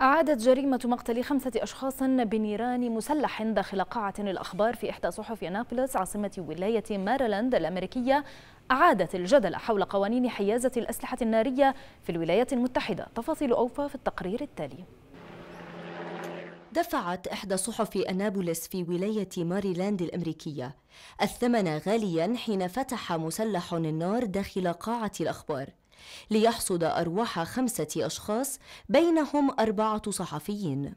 أعادت جريمة مقتل خمسة أشخاص بنيران مسلح داخل قاعة الأخبار في إحدى صحف نابلس عاصمة ولاية ماريلاند الأمريكية أعادت الجدل حول قوانين حيازة الأسلحة النارية في الولايات المتحدة تفاصيل أوفى في التقرير التالي دفعت إحدى صحف أنابولس في ولاية ماريلاند الأمريكية الثمن غاليا حين فتح مسلح النار داخل قاعة الأخبار ليحصد أرواح خمسة أشخاص بينهم أربعة صحفيين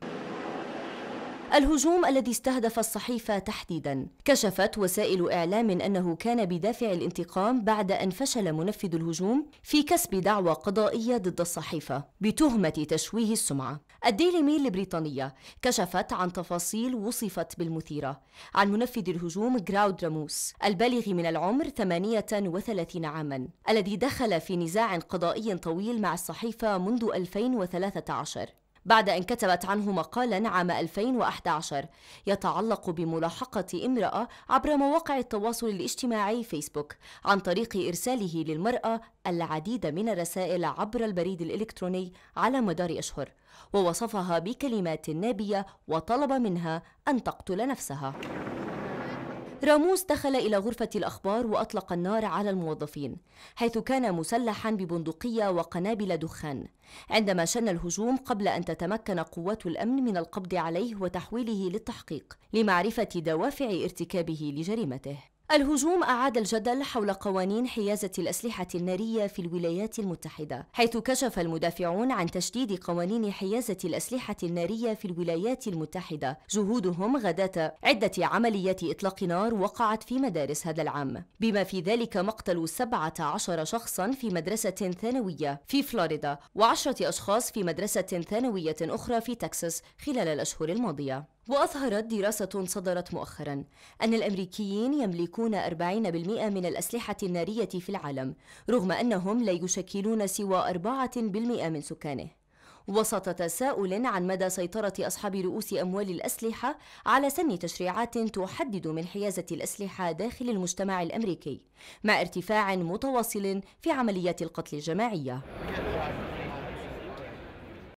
الهجوم الذي استهدف الصحيفة تحديدا كشفت وسائل إعلام أنه كان بدافع الانتقام بعد أن فشل منفذ الهجوم في كسب دعوى قضائية ضد الصحيفة بتهمة تشويه السمعة الديلي ميل البريطانية كشفت عن تفاصيل وصفت بالمثيرة عن منفذ الهجوم جراود راموس البالغ من العمر 38 عاما الذي دخل في نزاع قضائي طويل مع الصحيفة منذ 2013 بعد أن كتبت عنه مقالا عام 2011 يتعلق بملاحقة امرأة عبر مواقع التواصل الاجتماعي فيسبوك عن طريق إرساله للمرأة العديد من الرسائل عبر البريد الإلكتروني على مدار أشهر ووصفها بكلمات نابية وطلب منها أن تقتل نفسها راموس دخل إلى غرفة الأخبار وأطلق النار على الموظفين حيث كان مسلحا ببندقية وقنابل دخان عندما شن الهجوم قبل أن تتمكن قوات الأمن من القبض عليه وتحويله للتحقيق لمعرفة دوافع ارتكابه لجريمته الهجوم أعاد الجدل حول قوانين حيازة الأسلحة النارية في الولايات المتحدة حيث كشف المدافعون عن تشديد قوانين حيازة الأسلحة النارية في الولايات المتحدة جهودهم غداة عدة عمليات إطلاق نار وقعت في مدارس هذا العام بما في ذلك مقتل 17 شخصا في مدرسة ثانوية في فلوريدا وعشرة أشخاص في مدرسة ثانوية أخرى في تكساس خلال الأشهر الماضية وأظهرت دراسة صدرت مؤخرا أن الأمريكيين يملكون 40% من الأسلحة النارية في العالم رغم أنهم لا يشكلون سوى 4% من سكانه وسط تساؤل عن مدى سيطرة أصحاب رؤوس أموال الأسلحة على سن تشريعات تحدد من حيازة الأسلحة داخل المجتمع الأمريكي مع ارتفاع متواصل في عمليات القتل الجماعية